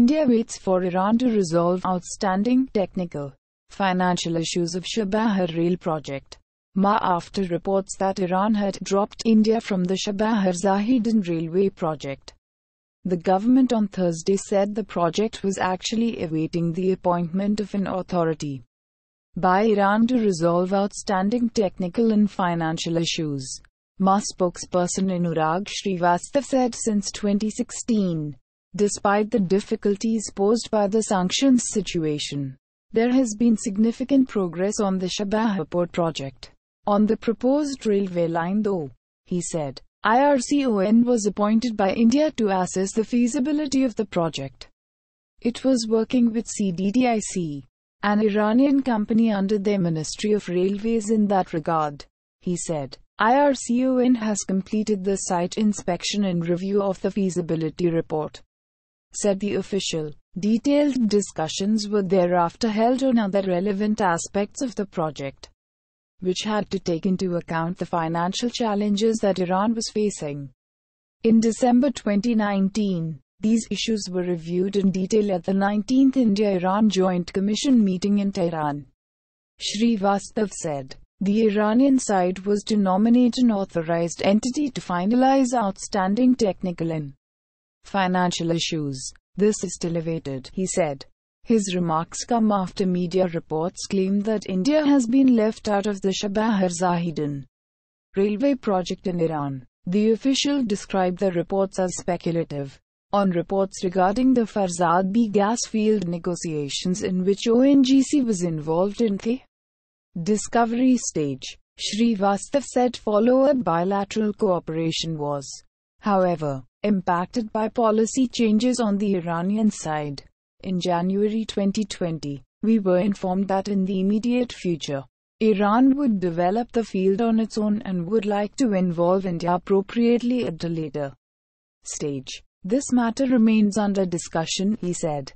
India waits for Iran to resolve outstanding technical, financial issues of Shabahar rail project. Ma after reports that Iran had dropped India from the Shabahar Zahidan railway project. The government on Thursday said the project was actually awaiting the appointment of an authority by Iran to resolve outstanding technical and financial issues. Ma spokesperson Anurag Srivastav said since 2016, Despite the difficulties posed by the sanctions situation, there has been significant progress on the Shabah project. On the proposed railway line though, he said, IRCON was appointed by India to assess the feasibility of the project. It was working with CDDIC, an Iranian company under their Ministry of Railways in that regard, he said. IRCON has completed the site inspection and review of the feasibility report said the official. Detailed discussions were thereafter held on other relevant aspects of the project, which had to take into account the financial challenges that Iran was facing. In December 2019, these issues were reviewed in detail at the 19th India-Iran Joint Commission meeting in Tehran. Srivastav said, the Iranian side was to nominate an authorized entity to finalize outstanding technical and financial issues. This is still awaited, he said. His remarks come after media reports claim that India has been left out of the Shabahar Zahidan railway project in Iran. The official described the reports as speculative. On reports regarding the Farzad B gas field negotiations in which ONGC was involved in the discovery stage, Srivastav said follow-up bilateral cooperation was however, impacted by policy changes on the Iranian side. In January 2020, we were informed that in the immediate future, Iran would develop the field on its own and would like to involve India appropriately at a later stage. This matter remains under discussion, he said.